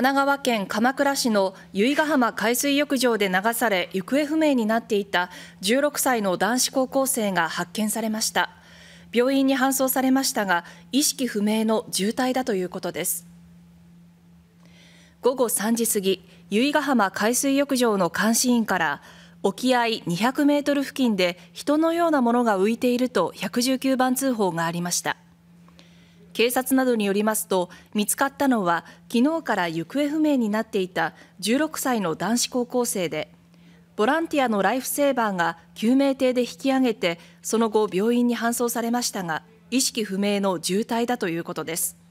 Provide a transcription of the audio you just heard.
神奈川県鎌倉市の由比ヶ浜海水浴場で流され行方不明になっていた16歳の男子高校生が発見されました病院に搬送されましたが意識不明の重体だということです午後3時過ぎ由比ヶ浜海水浴場の監視員から沖合200メートル付近で人のようなものが浮いていると119番通報がありました警察などによりますと見つかったのは昨日から行方不明になっていた16歳の男子高校生でボランティアのライフセーバーが救命艇で引き上げてその後病院に搬送されましたが意識不明の重体だということです。